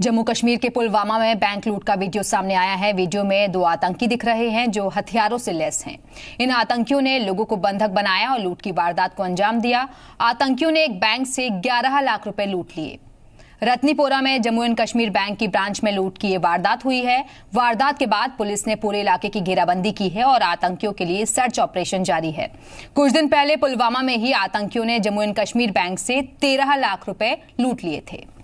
जम्मू कश्मीर के पुलवामा में बैंक लूट का वीडियो सामने आया है वीडियो में दो आतंकी दिख रहे हैं जो हथियारों से लैस हैं इन आतंकियों ने लोगों को बंधक बनाया और लूट की वारदात को अंजाम दिया आतंकियों ने एक बैंक से 11 लाख रुपए लूट लिए रत्नीपोरा में जम्मू एंड कश्मीर बैंक की ब्रांच में लूट की ये वारदात हुई है वारदात के बाद पुलिस ने पूरे इलाके की घेराबंदी की है और आतंकियों के लिए सर्च ऑपरेशन जारी है कुछ दिन पहले पुलवामा में ही आतंकियों ने जम्मू एंड कश्मीर बैंक से तेरह लाख रुपए लूट लिए थे